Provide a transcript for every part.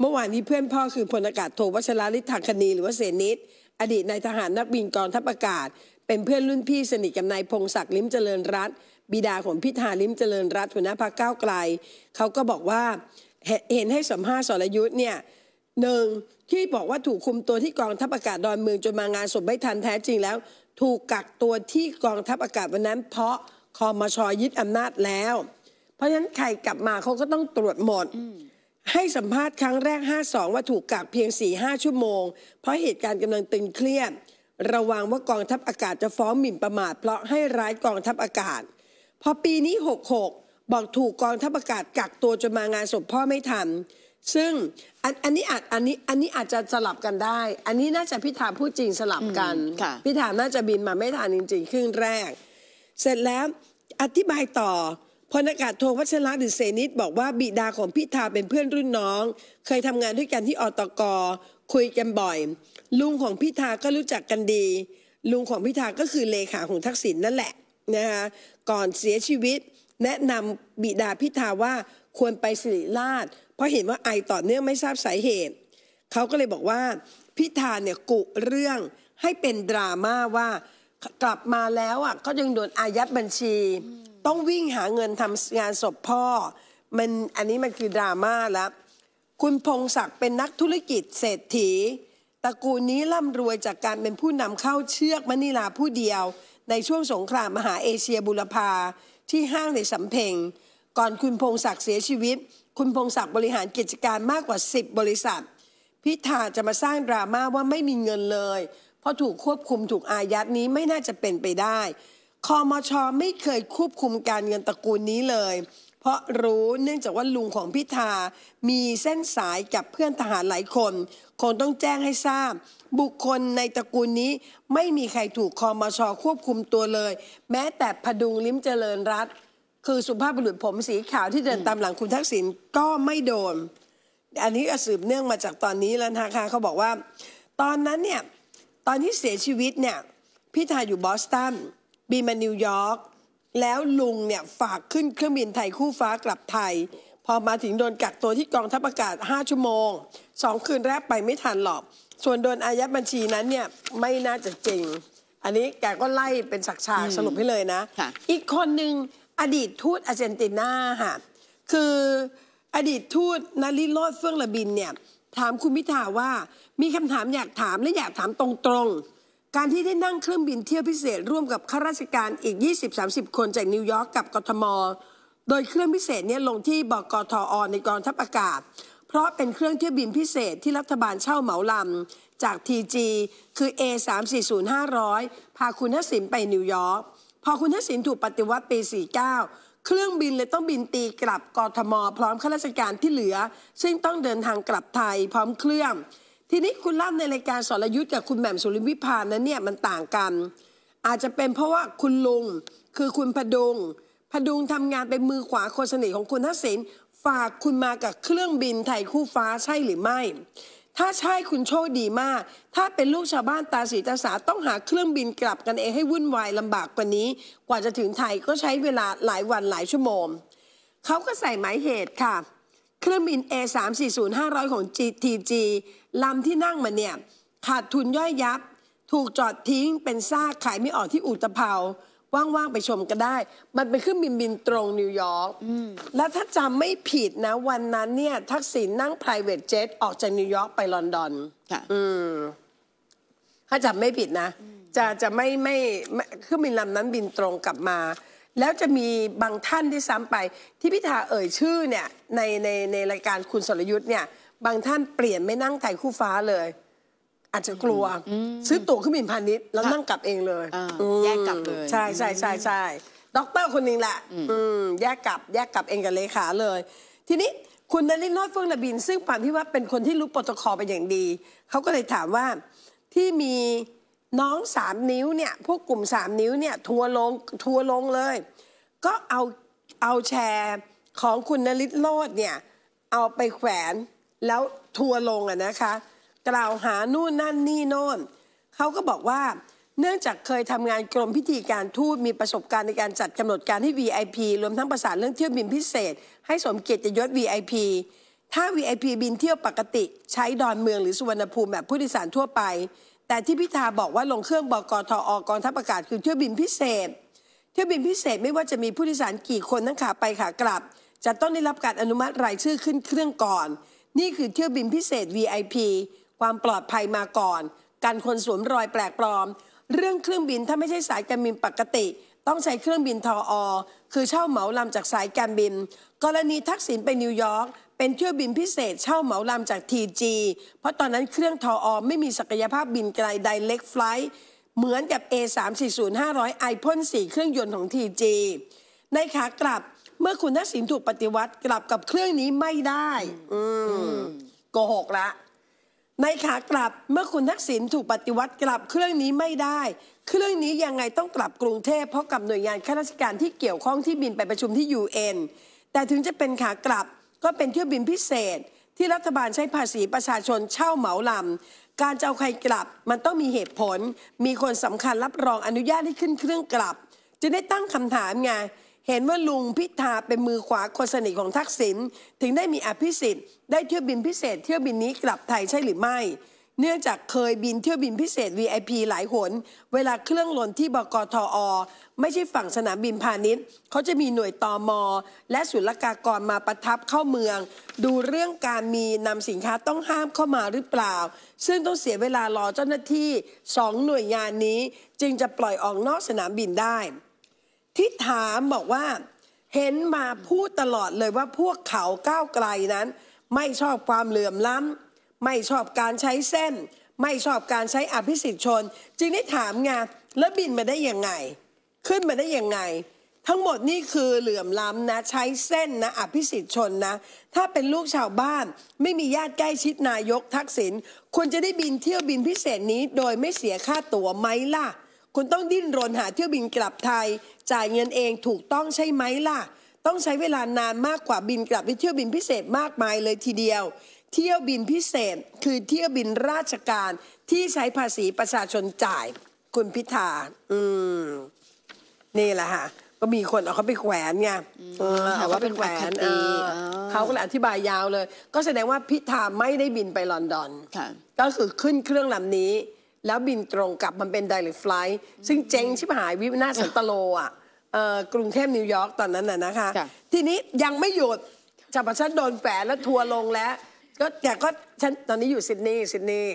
เมื่อวานนี้เพื่อนพ่อคือพลอากาศโทวชราลิทางคณีหรือว่าเสนิด อดีตนายทหารนักบินกองทัพอากาศ เป็นเพื่อนรุ่นพี่สนิทกับนายพงศักดิ์ลิมเจริญรัตบิดาของพิธาลิมเจริญรัตหัวหน้าพรรคก้าวไกลเขาก็บอกว่าเห็นให้สัมภาษณ์สรยุทธ์เนี่ยหนึ่งที่บอกว่าถูกคุมตัวที่กองทัพอากาศดอนเมืองจนมางานศพไม่ทันแท้จริงแล้ว ถูกกักตัวที่กองทัพอากาศวันนั้น เพราะคอมชอยึดอำนาจแล้ว เพราะฉะนั้นใครกลับมาเขาก็ต้องตรวจหมดมให้สัมภาษณ์ครั้งแรก 52 ว่าถูกกักเพียง 4-5 ชั่วโมง เพราะเหตุการณ์กำลังตึงเครียด ระวังว่ากองทัพอากาศจะฟ้องหมิ่นประมาทเพราะให้ร้ายกองทัพอากาศ พอปีนี้ 66 บอกถูกกองทัพอากาศกักตัวจนมางานศพพ่อไม่ทัน ซึ่งอันอันนี้อาจอันนี้อันนี้อาจจะสลับกันได้ อันนี้น่าจะพิธาพูดจริงสลับกัน พิธาน่าจะบินมาไม่ทันจริงๆครึ่งแรก เสร็จแล้วอธิบายต่อพนักกาศโทวัชระหรือเซนิตบอกว่าบิดาของพิธาเป็นเพื่อนรุ่นน้อง เคยทำงานด้วยกันที่อตกคุยกันบ่อย ลุงของพิธาก็รู้จักกันดี ลุงของพิธาก็คือเลขาของทักษิณนนั่นแหละนะคะก่อนเสียชีวิต แนะนำบิดาพิธาว่าควรไปสิริราช เพราะเห็นว่าไอต่อเนื่องไม่ทราบสาเหตุเขาก็เลยบอกว่าพิธาเนี่ยกุเรื่องให้เป็นดราม่าว่ากลับมาแล้วอ่ะก็ยังโดนอายัดบัญชีต้องวิ่งหาเงินทำงานศพพ่อ มันอันนี้มันคือดราม่าแล้วคุณพงศักดิ์เป็นนักธุรกิจเศรษฐีตระกูลนี้ร่ำรวยจากการเป็นผู้นำเข้าเชือกมะนิลาผู้เดียว ในช่วงสงครามมหาเอเชียบุรพาที่ห้างในสำเพ็งก่อนคุณพงศักดิ์เสียชีวิต คุณพงศักดิ์บริหารกิจการมากกว่า10บริษัท พิธาจะมาสร้างดราม่าว่าไม่มีเงินเลยเพราะถูกควบคุมถูกอายัดนี้ไม่น่าจะเป็นไปได้คอมชอไม่เคยควบคุมการเงินตระกูลนี้เลย เพราะรู้เนื่องจากว่าลุงของพิธามีเส้นสายกับเพื่อนทหารหลายคนคงต้องแจ้งให้ทราบ บุคคลในตระกูลนี้ไม่มีใครถูกคอมชอควบคุมตัวเลย แม้แต่พดุงลิ้มเจริญรัตคือสุภาพบุรุษผมสีขาวที่เดินตามหลังคุณทักษิณก็ไม่โดน อันนี้สืบเนื่องมาจากตอนนี้แล้วนะคะเขาบอกว่า ตอนนั้นเนี่ยตอนที่เสียชีวิตเนี่ยพิธาอยู่บอสตันบินมานิวยอร์กแล้วลุงเนี่ย ฝากขึ้นเครื่องบินไทยคู่ฟ้ากลับไทย พอมาถึงโดนกักตัวที่กองทัพอากาศ 5 ชั่วโมง 2 คืนแรกไปไม่ทันหรอก ส่วนโดนอายัดบัญชีนั้นเนี่ย ไม่น่าจะจริง อันนี้แกก็ไล่เป็นฉากาสรุปให้เลยนะ อีกคนหนึ่งอดีตทูตอาร์เจนตินาค่ะ คืออดีตทูตนาริโรดเฟื่องระบินเนี่ยถามคุณพิธาว่ามีคำถามอยากถามและอยากถามตรงๆการที่ได้นั่งเครื่องบินเที่ยวพิเศษร่วมกับข้าราชการอีก 20-30 คนจากนิวยอร์กกับกทม โดยเครื่องพิเศษนี้ลงที่บกทอในกองทัพอากาศ เพราะเป็นเครื่องเที่ยวบินพิเศษที่รัฐบาลเช่าเหมาลำจาก TG คือ A340-500 พาคุณทัศินไปนิวยอร์กพอคุณทัศินถูกปฏิวัติปี49เครื่องบินเลยต้องบินตีกลับกทม พร้อมข้าราชการที่เหลือ ซึ่งต้องเดินทางกลับไทยพร้อมเครื่องทีนี้คุณเล่าในรายการสรยุทธ์กับคุณแหม่มสุริวิพานนั้นเนี่ยมันต่างกัน อาจจะเป็นเพราะว่าคุณลุงคือคุณพดุงพดุงทำงานเป็นมือขวาคนสนิทของคุณทักษิณฝากคุณมากับเครื่องบินไทยคู่ฟ้าใช่หรือไม่ ถ้าใช่คุณโชคดีมาก ถ้าเป็นลูกชาวบ้านตาสีตาสาต้องหาเครื่องบินกลับกันเองให้วุ่นวายลำบากกว่านี้กว่าจะถึงไทยก็ใช้เวลาหลายวันหลายชั่วโมงเขาก็ใส่หมายเหตุค่ะเครื่องบิน A340-500 ของ GTG ลำที่นั่งมาเนี่ย ขาดทุนย่อยยับ ถูกจอดทิ้งเป็นซากขายไม่ออกที่อุตภา ว่าง ๆ ไปชมก็ได้ มันเป็นเครื่องบินบินตรงนิวยอร์กและถ้าจำไม่ผิดนะ วันนั้น เนี่ยทักษิณนั่ง private jet ออกจากนิวยอร์กไปลอนดอนถ้าจำไม่ผิดนะ จะจะไม่ไม่เครื่องบินลำนั้นบินตรงกลับมาแล้วจะมีบางท่านที่ซ้ำไป ที่พิธาเอ่ยชื่อเนี่ย ในในในรายการคุณสรยุทธ์เนี่ยบางท่านเปลี่ยนไม่นั่งไทยคู่ฟ้าเลย อาจจะกลัว ซื้อตั๋วขึ้นบินพาณิชย์แล้วนั่งกลับเองเลยแยกกลับเลยใช่ใช่ใช่ใช่ด็อกเตอร์คนนึงแหละแยกกลับแยกกลับเองกับเลขาเลย ทีนี้คุณนรินทร์เฟื่องระบิน ซึ่งความที่ว่าเป็นคนที่รู้โปรโตคอลเป็นอย่างดีเขาก็เลยถามว่าที่มีน้องสามนิ้วเนี่ย พวกกลุ่มสามนิ้วเนี่ยทัวลงทัวลงเลยก็เอาเอาแชร์ของคุณนริศโลดเนี่ยเอาไปแขวนแล้วทัวลงอะนะคะกล่าวหานู่นนั่นนี่โน่นเขาก็บอกว่าเนื่องจากเคยทำงานกรมพิธีการทูตมีประสบการณ์ในการจัดกำหนดการให้ VIP รวมทั้งประสานเรื่องเที่ยวบินพิเศษ ให้สมเกียรติยศ VIP ถ้า VIP บินเที่ยวปกติ ใช้ดอนเมืองหรือสุวรรณภูมิแบบผู้โดยสารทั่วไป แต่ที่พิธาบอกว่าลงเครื่องบกทอกองทัพอากาศคือเที่ยวบินพิเศษที่ยวบินพิเศษไม่ว่าจะมีผู้โดยสารกี่คนทั้งขาไปขากลับ จะต้องได้รับการอนุมัติรายชื่อขึ้นเครื่องก่อน นี่คือเที่ยวบินพิเศษ VIP ความปลอดภัยมาก่อน การคนสวมรอยแปลกปลอม เรื่องเครื่องบินถ้าไม่ใช่สายการบินปกติ ต้องใช้เครื่องบินทออ คือเช่าเหมาลำจากสายการบินกรณีทักษิณไปนิวยอร์กเป็นเที่ยวบินพิเศษเช่าเหมาลำจากทีจีเพราะตอนนั้นเครื่องทออไม่มีศักยภาพบินไกลไดเล็กไฟล์เหมือนกับ A340-500 อพ่น4เครื่องยนต์ของ TG ในขากลับเมื่อคุณทักษิณถูกปฏิวัติกลับกับเครื่องนี้ไม่ได้อืมโกหกละในขากลับเมื่อคุณทักษิณถูกปฏิวัติกลับ เครื่องนี้ไม่ได้ เครื่องนี้ยังไงต้องกลับกรุงเทพเพราะกับหน่วยงานข้าราชการที่เกี่ยวข้องที่บินไปประชุมที่ UN แต่ถึงจะเป็นขากลับก็เป็นเที่ยวบินพิเศษ ที่รัฐบาลใช้ภาษีประชาชนเช่าเหมาลำการจะเอาใครกลับมันต้องมีเหตุผล มีคนสำคัญรับรองอนุญาตให้ขึ้นเครื่องกลับ จะได้ตั้งคำถามไง เห็นว่าลุงพิธาเป็นมือขวา คนสนิทของทักษิณ ถึงได้มีอภิสิทธิ์ได้เที่ยวบินพิเศษเที่ยวบินนี้กลับไทยใช่หรือไม่เนื่องจากเคยบินเที่ยวบินพิเศษ VIP หลายหนเวลาเครื่องลนที่บกทออไม่ใช่ฝั่งสนามบินพาณิชย์ เขาจะมีหน่วยตอมอและศุลกากรมาประทับเข้าเมือง ดูเรื่องการมีนำสินค้าต้องห้ามเข้ามาหรือเปล่า ซึ่งต้องเสียเวลารอเจ้าหน้าที่สองหน่วยงานนี้จึงจะปล่อยออกนอกสนามบินได้ ที่ถามบอกว่าเห็นมาพูดตลอดเลยว่าพวกเขาก้าวไกลนั้น ไม่ชอบความเหลื่อมล้ำไม่ชอบการใช้เส้น ไม่ชอบการใช้อภิสิทธิชนจึงได้ถามไงแล้วบินมาได้ยังไง ขึ้นมาได้ยังไง ทั้งหมดนี่คือเหลื่อมล้ำนะใช้เส้นนะอภิสิทธิชนนะ ถ้าเป็นลูกชาวบ้าน ไม่มีญาติใกล้ชิดนายกทักษิณควรจะได้บินเที่ยวบินพิเศษนี้โดยไม่เสียค่าตั๋วไหมล่ะคุณต้องดิ้นรนหาเที่ยวบินกลับไทยจ่ายเงินเองถูกต้องใช่ไหมล่ะ ต้องใช้เวลานานมากกว่าบินกลับไปเที่ยวบินพิเศษมากมายเลยทีเดียวเที่ยวบินพิเศษคือเที่ยวบินราชการที่ใช้ภาษีประชาชนจ่าย คุณพิธา อืม นี่แหละค่ะ ก็มีคนเอาเขาไปแขวนไงเต่ว่าเขาไปแขวนเขาก็เลยอธิบายยาวเลย ก็แสดงว่าพิธาไม่ได้บินไปลอนดอนก็คือขึ้นเครื่องลำนี้ แล้วบินตรงกลับมันเป็นได r e c ฟล l i ซึ่งเจ๊งชิบหายวินาสันตโลอ่ะกรุงเทพนิวยอร์กตอนนั้นน่ะนะคะ ทีนี้ยังไม่หยุดจับประชัดโดนแฝแล้วทัวลงแล้วก็แต่ก็ ฉันตอนนี้อยู่ซิดนีย์ซิดนีย์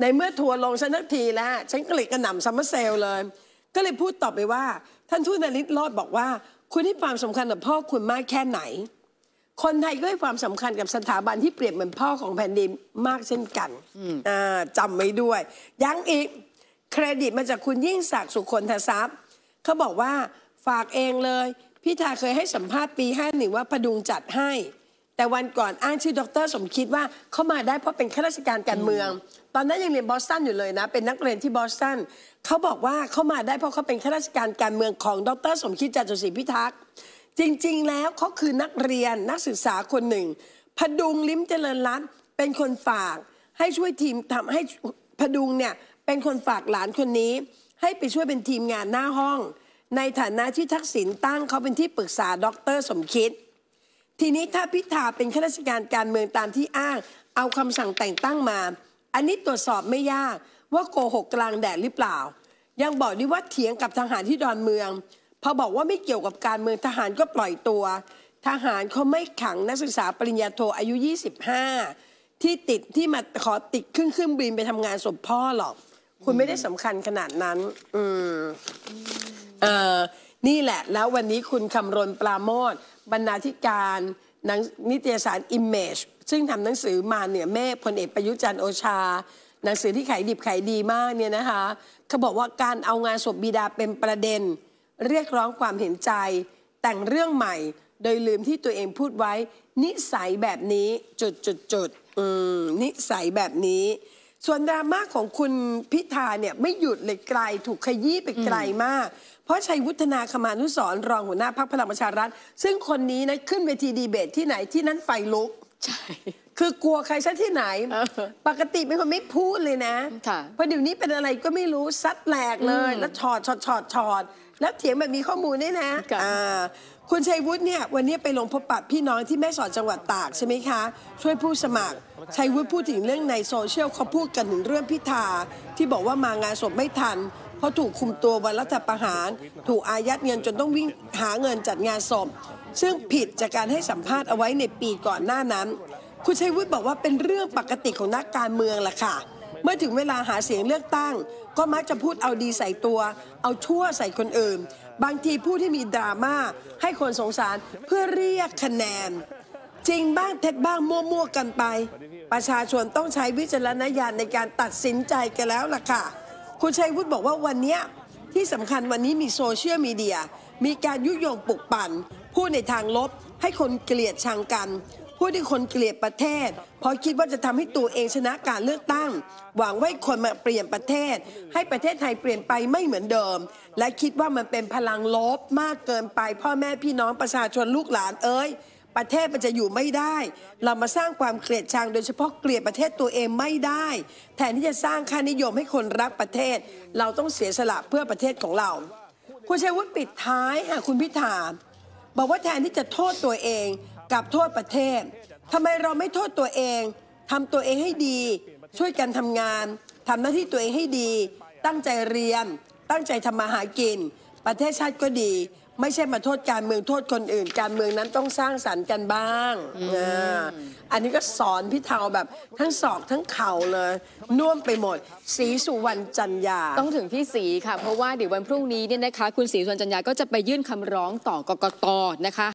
ในเมื่อทัวร์ลงฉันนักทีแล้วฉันก็เลยกระหน่ำซัมเมอร์เซลเลย ก็เลยพูดตอบไปว่า ท่านทูตนาริศรอดบอกว่า คุณให้ความสำคัญกับพ่อคุณมากแค่ไหน คนไทยก็ให้ความสำคัญกับสถาบันที่เปรียบเหมือนพ่อของแผ่นดินมากเช่นกันจำไว้ด้วย ยังอีก เครดิตมาจากคุณยิ่งศักดิ์สุคนทรัพย์เขาบอกว่าฝากเองเลยพี่ทาเคยให้สัมภาษณ์ปีห้าหนึ่งว่าพดุงจัดให้แต่วันก่อนอ้างชื่อดร สมคิดว่าเขามาได้เพราะเป็นข้าราชการการเมือง ตอนนั้นยังเรียนบอสตันอยู่เลยนะ เป็นนักเรียนที่บอสตันเขาบอกว่าเขามาได้เพราะเขาเป็นข้าราชการการเมืองของดร สมคิดจตุศรีพิทักษ์ จริงๆ แล้วเขาคือนักเรียนนักศึกษาคนหนึ่งพดุงลิ้มเจริญรัตน์เป็นคนฝาก ให้ช่วยทีมทำให้พดุงเนี่ยเป็นคนฝากหลานคนนี้ ให้ไปช่วยเป็นทีมงานหน้าห้อง ในฐานะที่ทักษิณตั้งเขาเป็นที่ปรึกษาดรสมคิดทีนี้ถ้าพิธาเป็นข้าราชการการเมืองตามที่อ้างเอาคำสั่งแต่งตั้งมา อันนี้ตรวจสอบไม่ยากว่าโกหกกลางแดดหรือเปล่า ยังบอกด้วยว่าเถียงกับทหารที่ดอนเมืองพอบอกว่าไม่เกี่ยวกับการเมืองทหารก็ปล่อยตัว ทหารเขาไม่ขังนักศึกษาปริญญาโทอายุ 25 ที่ติดที่มาขอติดเครื่องเครื่องบินไปทำงานศพพ่อหรอก คุณไม่ได้สำคัญขนาดนั้นอืมเออนี่แหละแล้ววันนี้คุณคำรณปราโมทบรรณาธิการนังนิตยสาร Image ซึ่งทำหนังสือมาเหนือเมฆพลเอกประยุจันทร์โอชาหนังสือที่ขายดิบขายดีมากเนี่ยนะคะ เขาบอกว่าการเอางานศพบิดาเป็นประเด็น เรียกร้องความเห็นใจ แต่งเรื่องใหม่ โดยลืมที่ตัวเองพูดไว้ นิสัยแบบนี้จุดจุดจุดนิสัยแบบนี้ ส่วนดราม่าของคุณพิธาเนี่ยไม่หยุดเลยไกลถูกขยี้ไปไกลมากพราะชัยวุฒนาคมานุสร รองหัวหน้าพักพลังประชารัฐ ซึ่งคนนี้นะขึ้นเวทีดีเบตที่ไหนที่นั้นไฟลุกใช่คือกลัวใครซะที่ไหนปกติเป็นคนไม่พูดเลยนะเพราะเดี๋ยวนี้เป็นอะไรก็ไม่รู้ซัดแหลกเลยแล้วชอดชอดชอดชอดแล้วเถียงแบบมีข้อมูลด้วยนะคุณชัยวุฒิเนี่ย วันนี้ไปลงพบปะพี่น้องที่แม่สอดจังหวัดตากใช่ไหมคะช่วยผู้สมัครชัยวุฒิพูดถึงเรื่องในโซเชียลเขาพูดกันถึงเรื่องพิธาที่บอกว่ามางานศพไม่ทันพราะถูกคุมตัววันรัฐประหาร ถูกอายัดเงินจนต้องวิ่งหาเงินจัดงานศพซึ่งผิดจากการให้สัมภาษณ์เอาไว้ในปีก่อนหน้านั้น คุณชัยวุฒิบอกว่าเป็นเรื่องปกติของนักการเมืองล่ะค่ะเมื่อถึงเวลาหาเสียงเลือกตั้ง ก็มักจะพูดเอาดีใส่ตัว เอาชั่วใส่คนอื่น บางทีผู้ที่มีดราม่าให้คนสงสารเพื่อเรียกคะแนน จริงบ้างเท็จบ้างมั่วๆกันไป ประชาชนต้องใช้วิจารณญาณในการตัดสินใจกันแล้วล่ะค่ะคุณชัยวุฒิบอกว่าวันนี้ที่สำคัญวันนี้มีโซเชียลมีเดียมีการยุยงปลุกปั่น พูดในทางลบให้คนเกลียดชังกันพูดให้คนเกลียดประเทศพอคิดว่าจะทำให้ตัวเองชนะการเลือกตั้ง หวังว่าคนมาเปลี่ยนประเทศ ให้ประเทศไทยเปลี่ยนไปไม่เหมือนเดิม และคิดว่ามันเป็นพลังลบมากเกินไป พ่อแม่พี่น้องประชาชนลูกหลานเอ้ยประเทศมันจะอยู่ไม่ได้ เรามาสร้างความเกลียดชังโดยเฉพาะเกลียดประเทศตัวเองไม่ได้ แทนที่จะสร้างค่านิยมให้คนรักประเทศ เราต้องเสียสละเพื่อประเทศของเรา คุณชัยวุฒิปิดท้ายค่ะคุณพิธาบอกว่าแทนที่จะโทษตัวเองกับโทษประเทศ ทำไมเราไม่โทษตัวเอง ทำตัวเองให้ดี ช่วยกันทำงาน ทำหน้าที่ตัวเองให้ดี ตั้งใจเรียน ตั้งใจทำมาหากิน ประเทศชาติก็ดีไม่ใช่มาโทษการเมืองโทษคนอื่น การเมืองนั้นต้องสร้างสรรค์กันบ้างนะอันนี้ก็สอนพี่เทาแบบทั้งศอกทั้งเข่าเลยน่วมไปหมด สีสุวรรณจันยาต้องถึงพี่สีค่ะ เพราะว่าเดี๋ยววันพรุ่งนี้เนี่ยนะคะ คุณสีสุวรรณจันยาก็จะไปยื่นคำร้องต่อกกตนะคะ